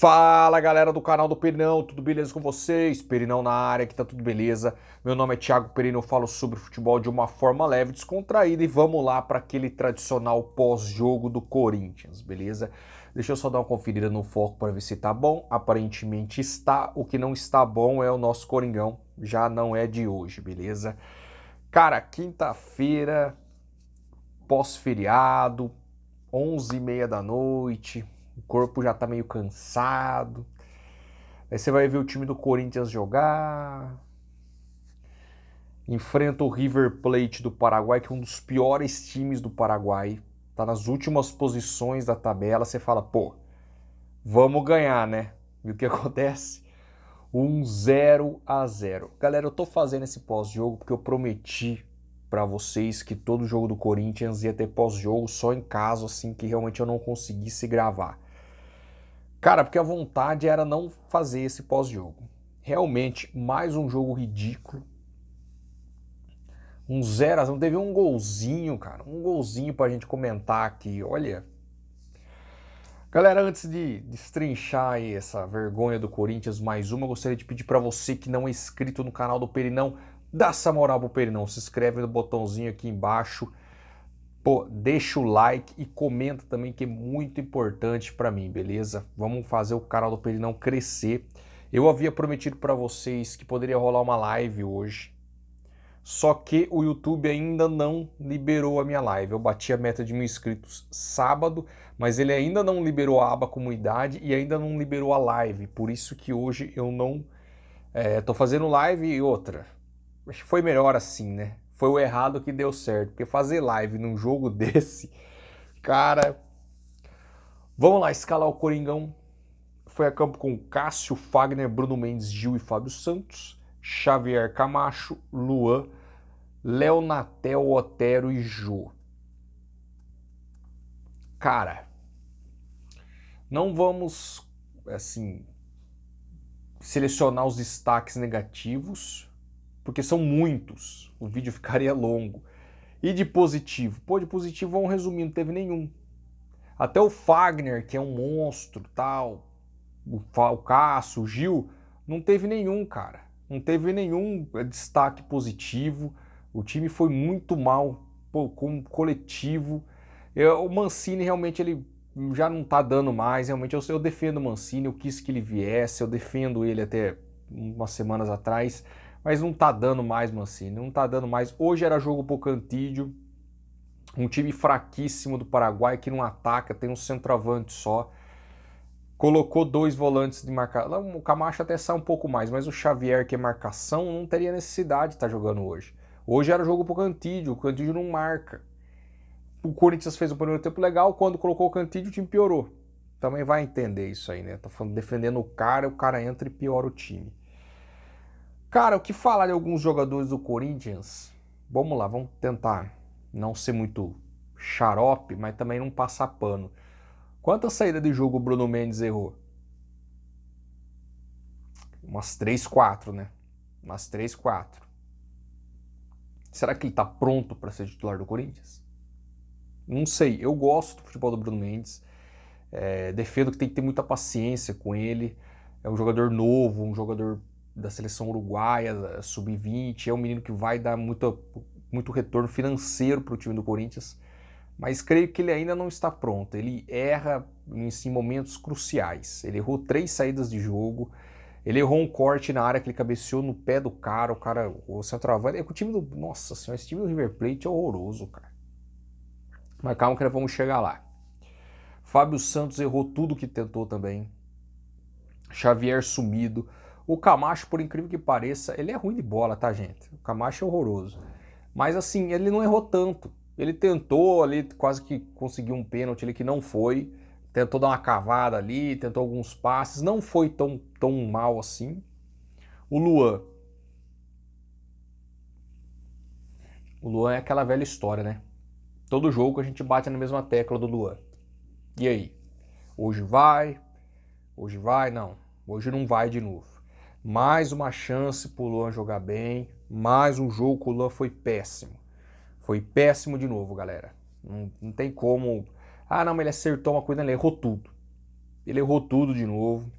Fala galera do canal do Perinão, tudo beleza com vocês? Perinão na área, que tá tudo beleza. Meu nome é Thiago Perinão, eu falo sobre futebol de uma forma leve, descontraída e vamos lá para aquele tradicional pós-jogo do Corinthians, beleza? Deixa eu só dar uma conferida no foco para ver se tá bom. Aparentemente está, o que não está bom é o nosso Coringão, já não é de hoje, beleza? Cara, quinta-feira, pós-feriado, 11h30 da noite, o corpo já tá meio cansado. Aí você vai ver o time do Corinthians jogar. Enfrenta o River Plate do Paraguai, que é um dos piores times do Paraguai. Tá nas últimas posições da tabela. Você fala, pô, vamos ganhar, né? E o que acontece? Um 0 a 0. Galera, eu tô fazendo esse pós-jogo porque eu prometi para vocês que todo jogo do Corinthians ia ter pós-jogo só em caso assim que realmente eu não conseguisse gravar. Cara, porque a vontade era não fazer esse pós-jogo. Realmente, mais um jogo ridículo. Um 0 não 0 Teve um golzinho, cara. Um golzinho pra gente comentar aqui. Olha. Galera, antes de destrinchar aí essa vergonha do Corinthians, mais uma, eu gostaria de pedir para você que não é inscrito no canal do Perinão, dá essa moral pro Perinão. Se inscreve no botãozinho aqui embaixo Pô, deixa o like e comenta também que é muito importante para mim, beleza? Vamos fazer o canal do Pelinão crescer. Eu havia prometido para vocês que poderia rolar uma live hoje, só que o YouTube ainda não liberou a minha live. Eu bati a meta de mil inscritos sábado, mas ele ainda não liberou a aba comunidade e ainda não liberou a live. Por isso que hoje eu não estou eh, fazendo live e outra. Acho que foi melhor assim, né? foi o errado que deu certo. Porque fazer live num jogo desse, cara. Vamos lá, escalar o Coringão. Foi a campo com Cássio, Fagner, Bruno Mendes, Gil e Fábio Santos, Xavier Camacho, Luan, Leonatel, Otero e Jô. Cara, não vamos, assim, selecionar os destaques negativos, porque são muitos, o vídeo ficaria longo. E de positivo? Pô, de positivo, vamos resumir, não teve nenhum. Até o Fagner, que é um monstro, tal, o, o Cássio, o Gil, não teve nenhum, cara. Não teve nenhum destaque positivo. O time foi muito mal, pô, como coletivo. Eu, é, o Mancini realmente ele já não tá dando mais. Realmente eu, eu defendo o Mancini, eu quis que ele viesse, eu defendo ele até umas semanas atrás. Mas não tá dando mais, Mancini, não tá dando mais. Hoje era jogo pro Cantídio, um time fraquíssimo do Paraguai que não ataca, tem um centroavante só. Colocou dois volantes de marcação. O Camacho até sai um pouco mais, mas o Xavier, que é marcação, não teria necessidade de estar tá jogando hoje. Hoje era jogo pro Cantídio, o Cantídio não marca. O Corinthians fez o primeiro tempo legal, quando colocou o Cantídio, o time piorou. Também vai entender isso aí, né? Tá falando defendendo o cara, o cara entra e piora o time. Cara, o que falar de alguns jogadores do Corinthians? Vamos lá, vamos tentar não ser muito xarope, mas também não passar pano. Quantas saídas de jogo o Bruno Mendes errou? Umas 3, 4, né? Umas 3, 4. Será que ele tá pronto para ser titular do Corinthians? Não sei. Eu gosto do futebol do Bruno Mendes. É, defendo que tem que ter muita paciência com ele. É um jogador novo, um jogador da seleção uruguaia, sub-20, é um menino que vai dar muito, muito retorno financeiro para o time do Corinthians, mas creio que ele ainda não está pronto. Ele erra em momentos cruciais. Ele errou três saídas de jogo, ele errou um corte na área que ele cabeceou no pé do cara, o cara, o centroavante, é o time do, nossa senhora, esse time do River Plate é horroroso, cara. Mas calma que nós vamos chegar lá. Fábio Santos errou tudo que tentou também. Xavier sumido. O Camacho, por incrível que pareça, ele é ruim de bola, tá, gente? O Camacho é horroroso. Mas assim, ele não errou tanto. Ele tentou ali, quase que conseguiu um pênalti ali que não foi. Tentou dar uma cavada ali, tentou alguns passes. Não foi tão, tão mal assim. O Luan. O Luan é aquela velha história, né? Todo jogo a gente bate na mesma tecla do Luan. E aí? Hoje vai? Hoje vai? Não. Hoje não vai de novo. Mais uma chance para o Luan jogar bem. Mais um jogo com o Luan foi péssimo. Foi péssimo de novo, galera. Não, não tem como. Ah, não, mas ele acertou uma coisa, ele errou tudo. Ele errou tudo de novo.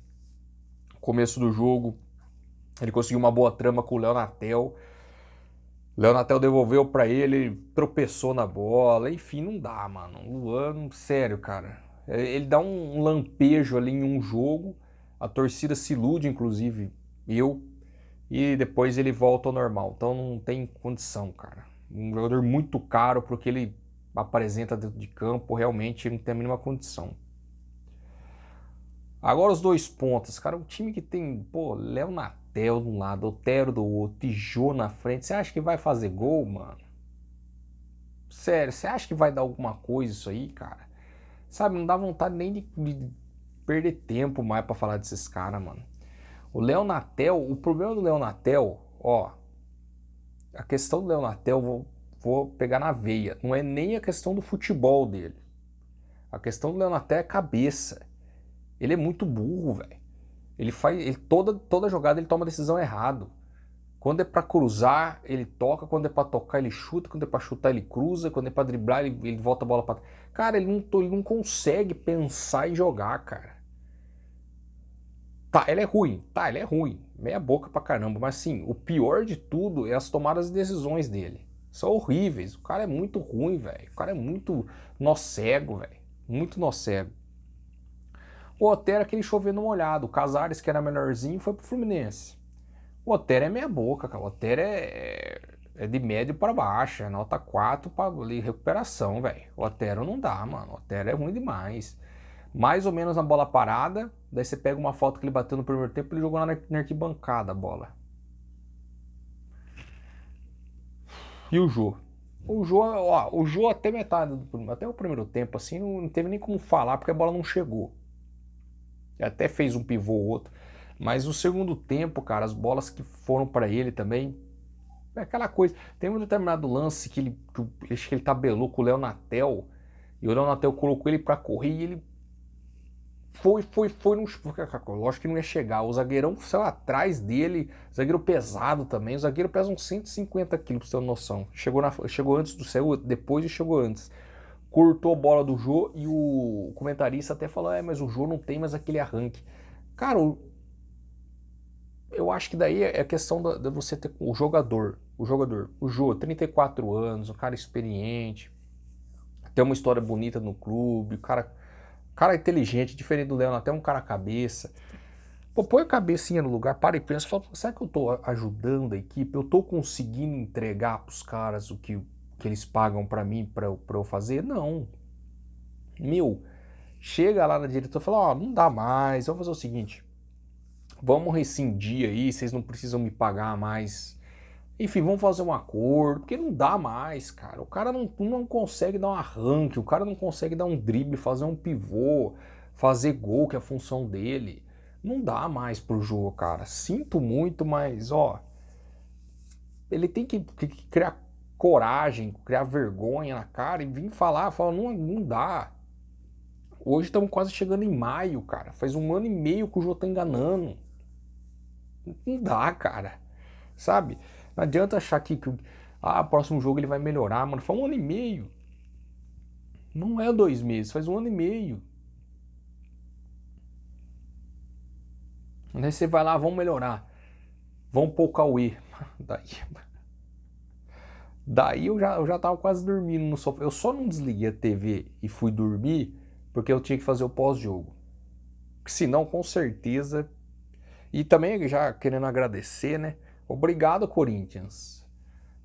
Começo do jogo, ele conseguiu uma boa trama com o Leonatel. Leonatel devolveu para ele, tropeçou na bola. Enfim, não dá, mano. O Luan, sério, cara. É, ele dá um lampejo ali em um jogo. A torcida se ilude, inclusive, e depois ele volta ao normal. Então não tem condição, cara. Um jogador muito caro porque ele apresenta dentro de campo, realmente não tem a mínima condição. Agora os dois pontos cara, um time que tem, pô, Léo Natel de um lado, Otero do outro, Tijô na frente, você acha que vai fazer gol, mano? Sério, você acha que vai dar alguma coisa isso aí, cara? Sabe, não dá vontade nem de, de perder tempo mais para falar desses caras, mano. O Leonatel, o problema do Leonatel, ó, a questão do Leonatel, vou, vou pegar na veia, não é nem a questão do futebol dele. A questão do Leonatel é cabeça. Ele é muito burro, velho. Ele faz, ele, toda, toda jogada ele toma decisão errado. Quando é para cruzar, ele toca, quando é para tocar, ele chuta, quando é para chutar, ele cruza, quando é para driblar, ele, ele volta a bola para Cara, ele não, ele não consegue pensar e jogar, cara. Tá, ela é ruim. Tá, ela é ruim. Meia boca pra caramba. Mas sim, o pior de tudo é as tomadas de decisões dele. São horríveis. O cara é muito ruim, velho. O cara é muito nó cego, velho. Muito nó cego. O Otero é aquele chovendo molhado. O Casares, que era melhorzinho, foi pro Fluminense. O Otero é meia boca, cara. O Otero é, é de médio para baixo. É nota 4 pra ali, recuperação, velho. O Otero não dá, mano. O Otero é ruim demais mais ou menos na bola parada. Daí você pega uma falta que ele bateu no primeiro tempo, ele jogou na arquibancada a bola. E o Jô? O Jô, ó, o Jô até metade, do, até o primeiro tempo, assim, não, não teve nem como falar, porque a bola não chegou. Ele até fez um pivô ou outro. Mas no segundo tempo, cara, as bolas que foram para ele também, é aquela coisa. Tem um determinado lance que ele, que ele tabelou com o Léo Natel, e o Léo Natel colocou ele para correr e ele foi, foi, foi num. Lógico que não ia chegar. O zagueirão saiu atrás dele, zagueiro pesado também. O zagueiro pesa uns 150 quilos, pra você ter uma noção. Chegou, na, chegou antes do céu, depois e chegou antes. Cortou a bola do Jô e o comentarista até falou: é, mas o Jô não tem mais aquele arranque. Cara, eu acho que daí é, é questão de você ter o jogador. O jogador. O Jô, 34 anos, um cara experiente, tem uma história bonita no clube, o cara Cara inteligente, diferente do Leandro, até um cara cabeça. Pô, põe a cabecinha no lugar, para e pensa, fala, será que eu estou ajudando a equipe? Eu estou conseguindo entregar para os caras o que, que eles pagam para mim, para eu fazer? Não. Meu, chega lá na diretora e fala, ó, oh, não dá mais, vamos fazer o seguinte, vamos rescindir aí, vocês não precisam me pagar mais enfim, vamos fazer um acordo, porque não dá mais, cara. O cara não, não consegue dar um arranque, o cara não consegue dar um drible, fazer um pivô, fazer gol, que é a função dele. Não dá mais pro jogo, cara. Sinto muito, mas ó, ele tem que, que, que criar coragem, criar vergonha na cara e vir falar, falar, não, não dá. Hoje estamos quase chegando em maio, cara. Faz um ano e meio que o João tá enganando. Não dá, cara. Sabe? Não adianta achar que, que ah, próximo jogo ele vai melhorar, mano. foi um ano e meio. Não é dois meses, faz um ano e meio. Daí você vai lá, vão melhorar. Vão pôr o Daí. Daí eu já, eu já tava quase dormindo no sofá. Eu só não desliguei a TV e fui dormir porque eu tinha que fazer o pós-jogo. Senão, com certeza. E também já querendo agradecer, né? Obrigado, Corinthians.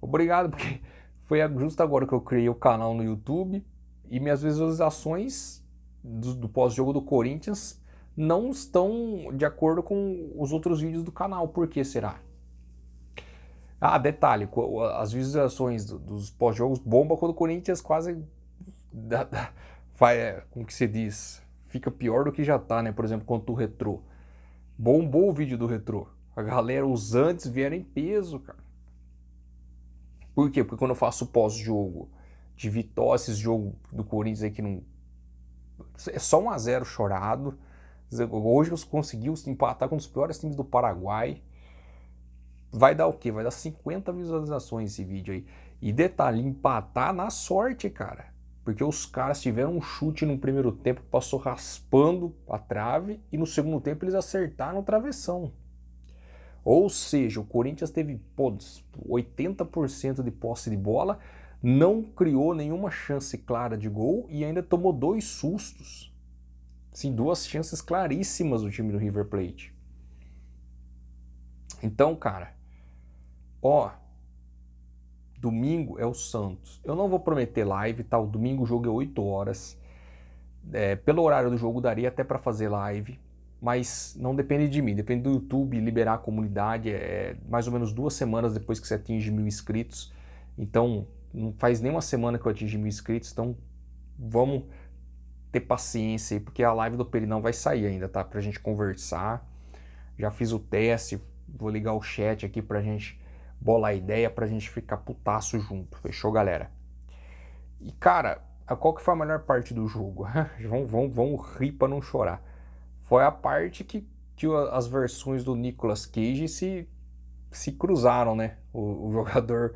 Obrigado, porque foi justo agora que eu criei o canal no YouTube e minhas visualizações do, do pós-jogo do Corinthians não estão de acordo com os outros vídeos do canal. Por que será? Ah, detalhe, as visualizações dos pós-jogos bomba quando o Corinthians quase da, da, vai, como que se diz? Fica pior do que já tá, né? Por exemplo, quanto o retrô. Bombou o vídeo do retrô. A galera, os antes vieram em peso, cara. Por quê? Porque quando eu faço pós-jogo de Vitória, esse jogo do Corinthians aí que não. É só um a zero chorado. Hoje nós conseguimos empatar com um dos piores times do Paraguai. Vai dar o quê? Vai dar 50 visualizações esse vídeo aí. E detalhe, empatar na sorte, cara. Porque os caras tiveram um chute no primeiro tempo que passou raspando a trave e no segundo tempo eles acertaram o travessão. Ou seja, o Corinthians teve pô, 80% de posse de bola, não criou nenhuma chance clara de gol e ainda tomou dois sustos. Sim, duas chances claríssimas do time do River Plate. Então, cara, ó, domingo é o Santos. Eu não vou prometer live, tá? O domingo o jogo é 8 horas. É, pelo horário do jogo daria até para fazer live, mas não depende de mim, depende do YouTube liberar a comunidade. É, é mais ou menos duas semanas depois que você atinge mil inscritos. Então, não faz nem uma semana que eu atingi mil inscritos, então vamos ter paciência aí, porque a live do Perinão vai sair ainda, tá? Pra gente conversar. Já fiz o teste, vou ligar o chat aqui pra gente bolar a ideia, pra gente ficar putaço junto. Fechou, galera? E, cara, qual que foi a melhor parte do jogo? vamos, vamos, vamos rir pra não chorar foi a parte que, que as versões do Nicolas Cage se, se cruzaram, né? O, o jogador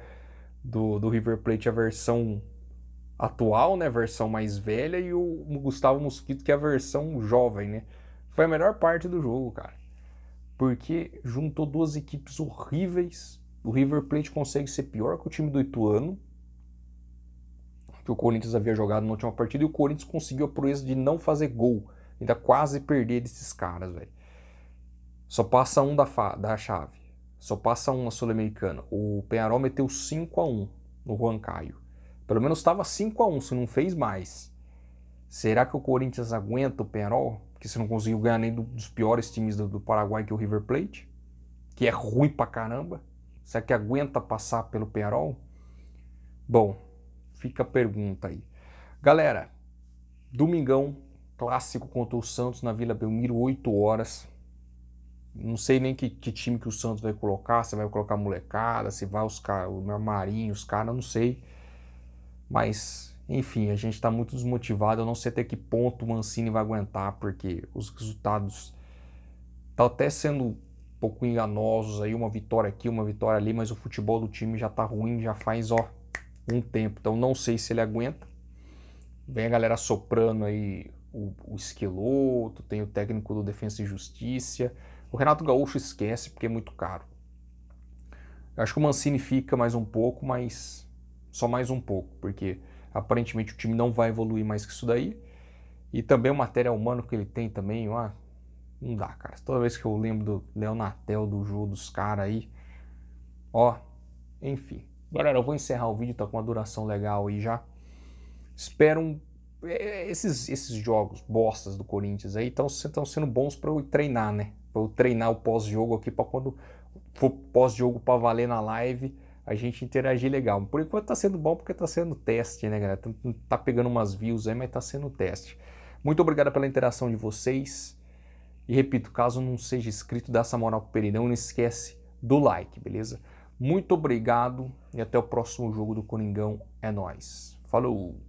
do, do River Plate, a versão atual, né, versão mais velha, e o Gustavo Mosquito, que é a versão jovem, né? Foi a melhor parte do jogo, cara. Porque juntou duas equipes horríveis. O River Plate consegue ser pior que o time do Ituano, que o Corinthians havia jogado na última partida, e o Corinthians conseguiu a proeza de não fazer gol. Ainda quase perder desses caras, velho. Só passa um da, da chave. Só passa um na Sul-Americana. O Penharol meteu 5 a 1 no Juan Caio. Pelo menos estava 5 a 1 se não fez mais. Será que o Corinthians aguenta o Penharol? Porque você não conseguiu ganhar nem do, dos piores times do, do Paraguai que é o River Plate, que é ruim pra caramba. Será que aguenta passar pelo Penharol? Bom, fica a pergunta aí. Galera, domingão clássico contra o Santos na Vila Belmiro, 8 horas. Não sei nem que, que time que o Santos vai colocar, se vai colocar molecada, se vai os caras, o meu Marinho, os caras, não sei. Mas, enfim, a gente está muito desmotivado. Eu não sei até que ponto o Mancini vai aguentar, porque os resultados tá até sendo um pouco enganosos aí, uma vitória aqui, uma vitória ali, mas o futebol do time já tá ruim, já faz, ó, um tempo. Então não sei se ele aguenta. Vem a galera soprando aí o, o Esqueloto, tem o técnico do Defesa e Justiça. O Renato Gaúcho esquece porque é muito caro. Eu acho que o Mancini fica mais um pouco, mas só mais um pouco, porque aparentemente o time não vai evoluir mais que isso daí. E também o material humano que ele tem também, ó, não dá, cara. Toda vez que eu lembro do Leonatel, do jogo dos caras aí, ó, enfim. Galera, eu vou encerrar o vídeo, tá com uma duração legal aí já. Espero um é, é, esses, esses jogos bostas do Corinthians aí estão sendo bons para eu treinar, né? Para eu treinar o pós-jogo aqui, para quando for pós-jogo para valer na live, a gente interagir legal. Por enquanto tá sendo bom porque tá sendo teste, né, galera? Tá, tá pegando umas views aí, mas tá sendo teste. Muito obrigado pela interação de vocês. E repito, caso não seja inscrito, dá essa moral pro Pereirão. Não esquece do like, beleza? Muito obrigado e até o próximo jogo do Coringão. É nós. Falou!